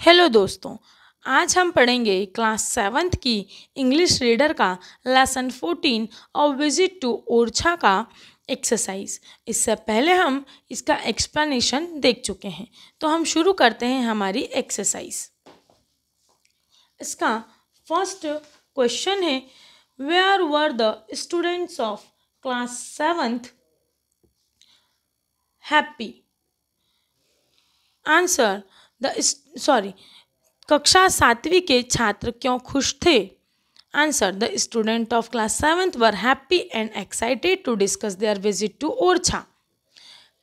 Hello दोस्तों आज हम पढ़ेंगे क्लास सेवन्थ की इंग्लिश रीडर का लेसन फोर्टीन और विजिट टू ओरछा का एक्सरसाइज इससे पहले हम इसका एक्सप्लेनेशन देख चुके हैं तो हम शुरू करते हैं हमारी एक्सरसाइज इसका फर्स्ट क्वेश्चन है where were the students of class seventh happy answer the sorry कक्षा सातवीं के छात्र क्यों खुश थे answer the student of class seventh were happy and excited to discuss their visit to Orchha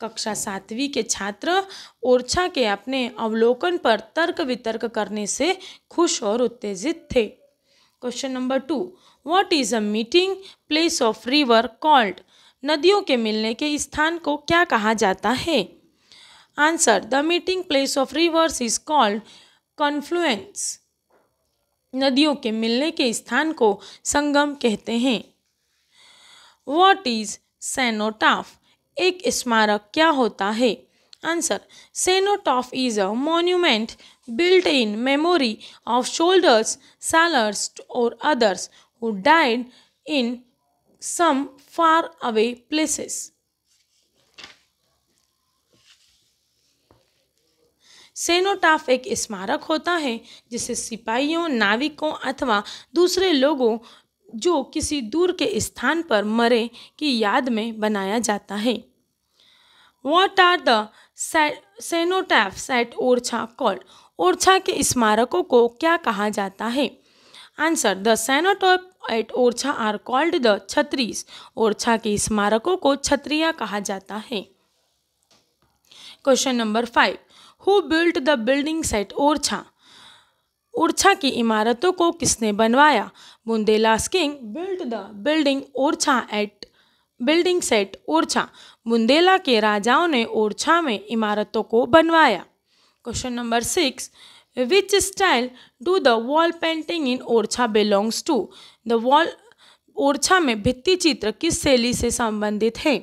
कक्षा सातवीं के छात्र ओरछा के अपने अवलोकन पर तर्क वितर्क करने से खुश और उत्तेजित थे question number two what is a meeting place of river called नदियों के मिलने के स्थान को क्या कहा जाता है answer the meeting place of rivers is called confluence नदियों के मिलने के स्थान को संगम कहते हैं वॉट इज सेनोटाफ एक स्मारक क्या होता है answer cenotaph is a monument built in memory of soldiers sailors और others who died in some far away places cenotaph एक स्मारक होता है जिसे सिपाहियों नाविकों अथवा दूसरे लोगों जो किसी दूर के स्थान पर मरे की याद में बनाया जाता है what are the cenotaph set Orchha called Orchha के स्मारकों को क्या कहा जाता है answer the cenotaph at Orchha are called the chhatris Orchha के स्मारकों को छत्रिया कहा जाता है question number five who built the building set Orchha Orchha की इमारतों को किसने बनवाया Bundelas king built the building Orchha at building set Orchha Bundela के राजाओं ने ओरछा में इमारतों को बनवाया question number six which style do the wall painting in Orchha belongs to the wall Orchha में भित्ति चित्र किस शैली से संबंधित है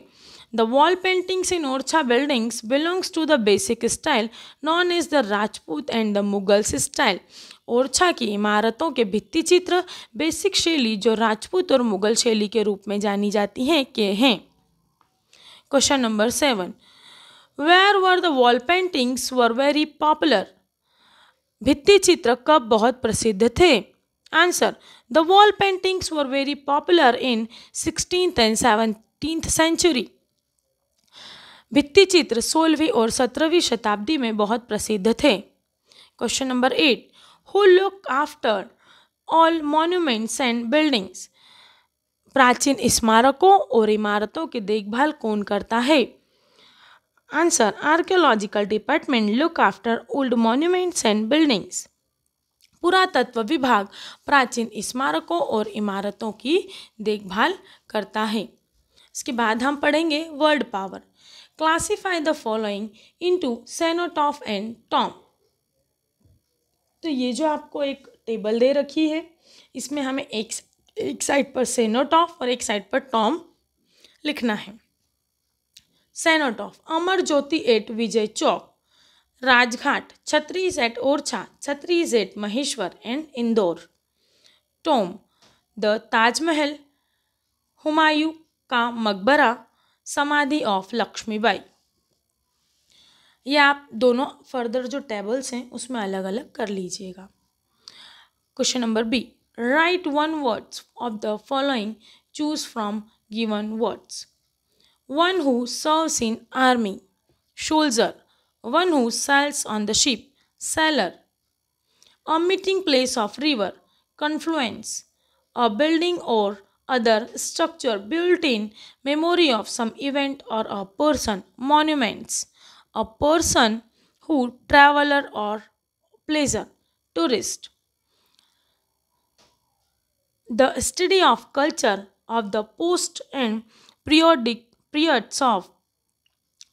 The wall paintings in Orcha buildings belongs to the basic style known as the Rajput and the Mughals style. Orchha की इमारतों के भित्ति चित्र बेसिक शैली जो राजपूत और मुगल शैली के रूप में जानी जाती हैं के हैं question number seven where were the wall paintings were very popular भित्ति चित्र कब बहुत प्रसिद्ध थे answer the wall paintings were very popular in sixteen and seventeenth century भित्ति चित्र सोलहवीं और सत्रहवीं शताब्दी में बहुत प्रसिद्ध थे question number eight who look after all monuments and buildings प्राचीन स्मारकों और इमारतों की देखभाल कौन करता है answer archaeological department look after old monuments and buildings पुरातत्व विभाग प्राचीन स्मारकों और इमारतों की देखभाल करता है इसके बाद हम पढ़ेंगे word power classify the following into cenotaph and tomb तो ये जो आपको एक टेबल दे रखी है इसमें हमें एक एक साइड पर सेनोटॉफ और एक साइड पर टॉम लिखना है cenotaph Amar Jyoti at Vijay Chowk Rajghat chhatris at Orchha chhatris at Maheshwar and Indore tomb the Taj Mahal Humayun का मकबरा समाधि ऑफ लक्ष्मीबाई ये आप दोनों फर्दर जो टेबल्स हैं उसमें अलग अलग कर लीजिएगा question number B write one words of the following choose from given words one who serves in army soldier one who sails on the ship sailor a meeting place of river confluence a building और other structure built in memory of some event or a person. Monuments. A person who traveler or pleasure. Tourist. The study of culture of the post and periodic periods of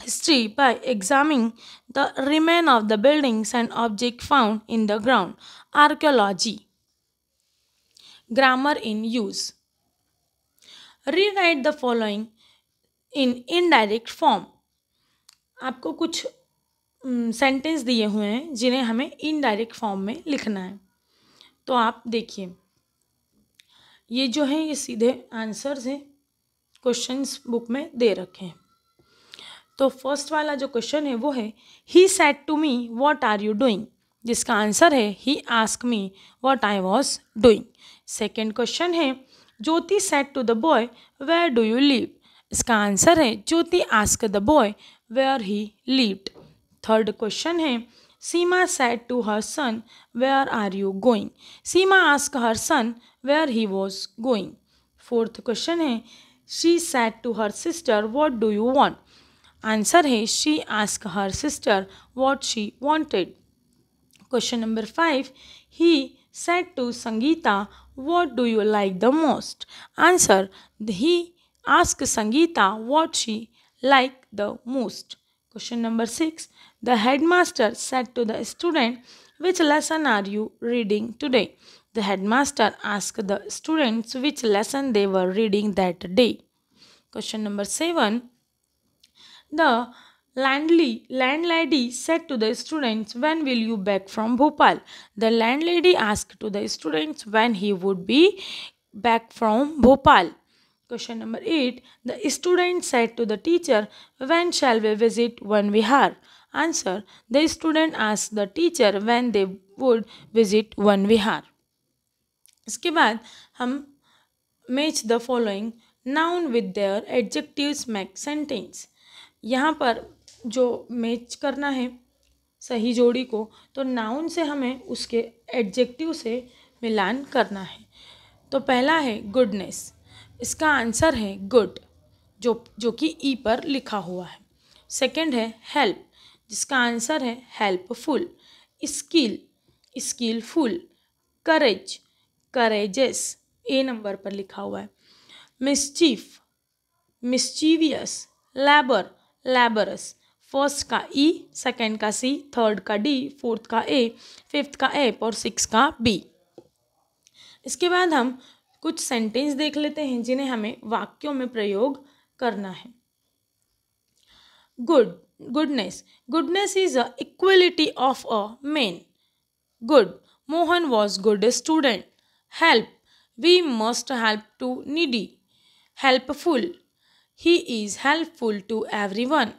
history by examining the remain of the buildings and objects found in the ground. Archaeology. Grammar in use. Rewrite the following in indirect form आपको कुछ sentence दिए हुए हैं जिन्हें हमें indirect form में लिखना है तो आप देखिए ये जो है ये सीधे आंसर्स हैं क्वेश्चंस बुक में दे रखे हैं तो फर्स्ट वाला जो क्वेश्चन है वो है he said to me what are you doing जिसका आंसर है he ask me what I was doing second question है Jyoti said to the boy where do you live इसका आंसर है Jyoti ask the boy where he lived third question है Seema said to her son where are you going Seema ask her son where he was going fourth question है she said to her sister what do you want answer है she ask her sister what she wanted question number five he said to Sangeeta What do you like the most? Answer. He asked Sangeeta what she liked the most. Question number 6. The headmaster said to the student, Which lesson are you reading today? The headmaster asked the students which lesson they were reading that day. Question number 7. The Landly, landlady said to the students, When will you back from Bhopal? The landlady asked to the students when he would be back from Bhopal. Question number 8. The student said to the teacher, When shall we visit Van Vihar? Answer. The student asked the teacher when they would visit Van Vihar. इसके बाद हम match the following noun with their adjectives make sentence यहाँ पर जो match करना है सही जोड़ी को तो नाउन से हमें उसके एडजेक्टिव से मिलान करना है तो पहला है गुडनेस इसका आंसर है गुड जो जो कि ई e पर लिखा हुआ है सेकंड है हेल्प जिसका आंसर है helpful skill skillful courage courageous A number पर लिखा हुआ है mischief mischievous labour laborious first का ई e, सेकेंड का सी थर्ड का डी फोर्थ का ए फिफ्थ का एप और सिक्स का बी इसके बाद हम कुछ सेंटेंस देख लेते हैं जिन्हें हमें वाक्यों में प्रयोग करना है good goodness goodness is a quality of a man good Mohan was good student help we must help to needy helpful he is helpful to every one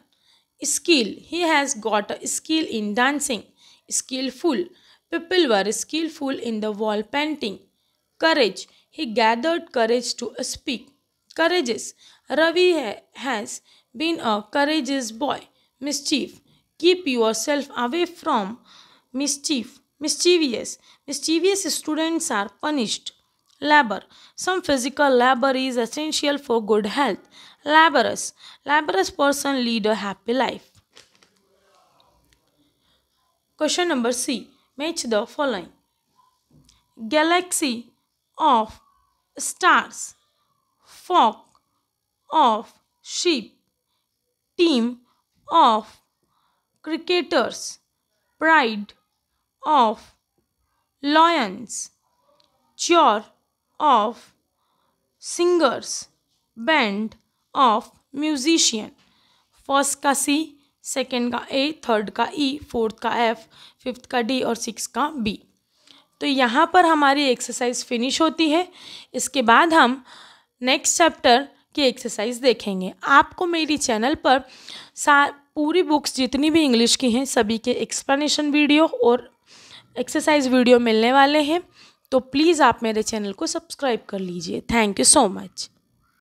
skill he has got a skill in dancing skillful people were skillful in the wall painting courage he gathered courage to speak courageous ravi has been a courageous boy mischief keep yourself away from mischief mischievous mischievous students are punished labor some physical labor is essential for good health Laborious. Laborious person lead a happy life. Question number C. Match the following. Galaxy of stars. Flock of sheep. Team of cricketers. Pride of lions. Cheer of singers. Band of musician first का C second का A third का E e, fourth का F fifth का D और six का B तो यहाँ पर हमारी एक्सरसाइज फिनिश होती है इसके बाद हम नेक्स्ट चैप्टर की एक्सरसाइज देखेंगे आपको मेरी चैनल पर सा पूरी बुक्स जितनी भी इंग्लिश की हैं सभी के एक्सप्लेनेशन वीडियो और एक्सरसाइज वीडियो मिलने वाले हैं तो प्लीज़ आप मेरे चैनल को सब्सक्राइब कर लीजिए थैंक यू सो मच